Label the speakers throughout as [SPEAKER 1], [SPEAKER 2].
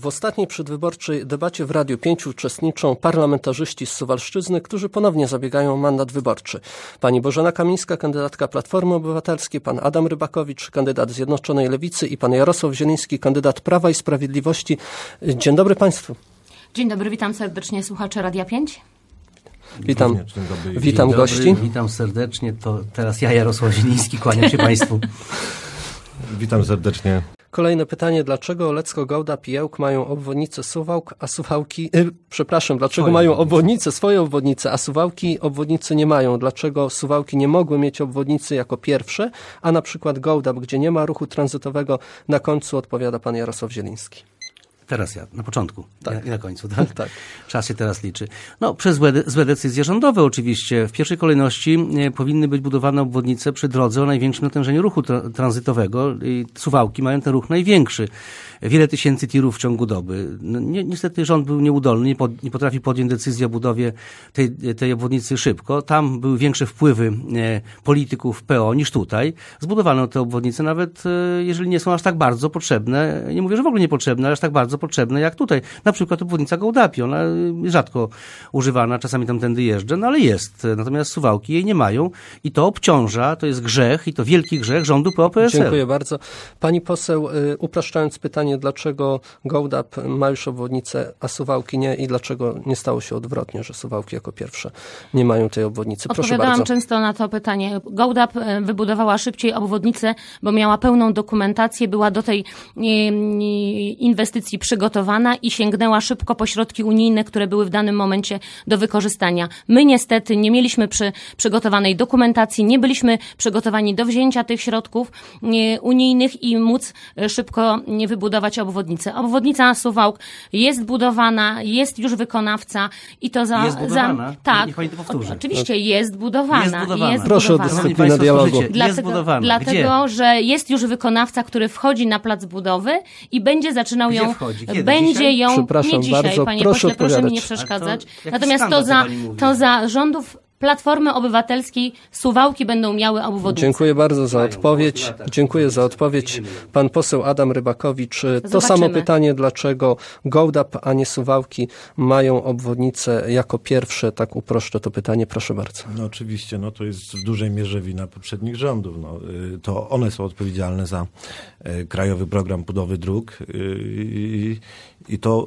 [SPEAKER 1] W ostatniej przedwyborczej debacie w Radiu 5 uczestniczą parlamentarzyści z Suwalszczyzny, którzy ponownie zabiegają o mandat wyborczy. Pani Bożena Kamińska, kandydatka Platformy Obywatelskiej, pan Adam Rybakowicz, kandydat Zjednoczonej Lewicy i pan Jarosław Zieliński, kandydat Prawa i Sprawiedliwości. Dzień dobry Państwu.
[SPEAKER 2] Dzień dobry, witam serdecznie słuchacze Radia 5.
[SPEAKER 1] Witam, dobry, witam dobry, gości.
[SPEAKER 3] Witam serdecznie. To teraz ja, Jarosław Zieliński, kłaniam się Państwu.
[SPEAKER 4] Witam serdecznie
[SPEAKER 1] Kolejne pytanie, dlaczego Lecko, Gołda, Pijełk mają obwodnicę Suwałk, a Suwałki, y, przepraszam, dlaczego mają obwodnicę, swoje obwodnice, a Suwałki obwodnicy nie mają? Dlaczego Suwałki nie mogły mieć obwodnicy jako pierwsze, a na przykład Gołda, gdzie nie ma ruchu tranzytowego, na końcu odpowiada pan Jarosław Zieliński.
[SPEAKER 3] Teraz ja, na początku tak. i na końcu, tak? tak? Czas się teraz liczy. No, przez złe, złe decyzje rządowe oczywiście. W pierwszej kolejności e, powinny być budowane obwodnice przy drodze o największym natężeniu ruchu tra tranzytowego. I suwałki mają ten ruch największy. Wiele tysięcy tirów w ciągu doby. No, ni niestety rząd był nieudolny, nie, pod, nie potrafił podjąć decyzji o budowie tej, tej obwodnicy szybko. Tam były większe wpływy e, polityków PO niż tutaj. Zbudowano te obwodnice nawet, e, jeżeli nie są aż tak bardzo potrzebne. Nie mówię, że w ogóle niepotrzebne, ale aż tak bardzo potrzebne jak tutaj. Na przykład obwodnica Gołdapi, ona y, rzadko używana, czasami tamtędy jeżdżę, no ale jest. Natomiast Suwałki jej nie mają i to obciąża, to jest grzech i to wielki grzech rządu PO-PSL. Dziękuję bardzo.
[SPEAKER 1] Pani poseł, y, upraszczając pytanie, dlaczego Gołdap ma już obwodnicę, a Suwałki nie i dlaczego nie stało się odwrotnie, że Suwałki jako pierwsze nie mają tej obwodnicy? Proszę Odpowiadałam bardzo.
[SPEAKER 2] często na to pytanie. Gołdap y, wybudowała szybciej obwodnicę, bo miała pełną dokumentację, była do tej inwestycji przygotowana przygotowana i sięgnęła szybko po środki unijne, które były w danym momencie do wykorzystania. My niestety nie mieliśmy przy, przygotowanej dokumentacji, nie byliśmy przygotowani do wzięcia tych środków e, unijnych i móc e, szybko e, wybudować obwodnicę. Obwodnica Suwałk jest budowana, jest już wykonawca i to za... Jest budowana? Za, tak. Niech Oczywiście jest budowana. Jest budowana. Jest Proszę budowana. o dyscyplinę dialogu. Dlatego, dlatego że jest już wykonawca, który wchodzi na plac budowy i będzie zaczynał Gdzie ją wchodzi? chodzi? Kiedy? Będzie dzisiaj? ją, nie dzisiaj, bardzo, panie proszę pośle, proszę mi nie przeszkadzać. To Natomiast to za, to za rządów Platformy Obywatelskiej Suwałki będą miały obwodnicę.
[SPEAKER 1] Dziękuję bardzo za odpowiedź. Dziękuję za odpowiedź. Pan poseł Adam Rybakowicz. Y, to Zobaczymy. samo pytanie, dlaczego Gołdap, a nie
[SPEAKER 4] Suwałki
[SPEAKER 1] mają obwodnicę jako pierwsze? Tak uproszczę to pytanie. Proszę bardzo.
[SPEAKER 4] No oczywiście, no to jest w dużej mierze wina poprzednich rządów. No, y, to one są odpowiedzialne za y, Krajowy Program Budowy Dróg i, i to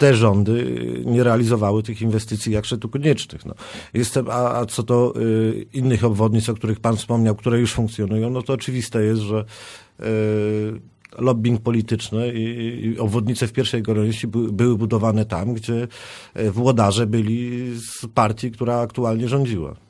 [SPEAKER 4] te rządy y, nie realizowały tych inwestycji jakże tu koniecznych. No. Jestem, a, a co do y, innych obwodnic, o których Pan wspomniał, które już funkcjonują, no to oczywiste jest, że y, lobbying polityczny i, i obwodnice w pierwszej kolejności by, były budowane tam, gdzie y, włodarze byli z partii, która aktualnie rządziła.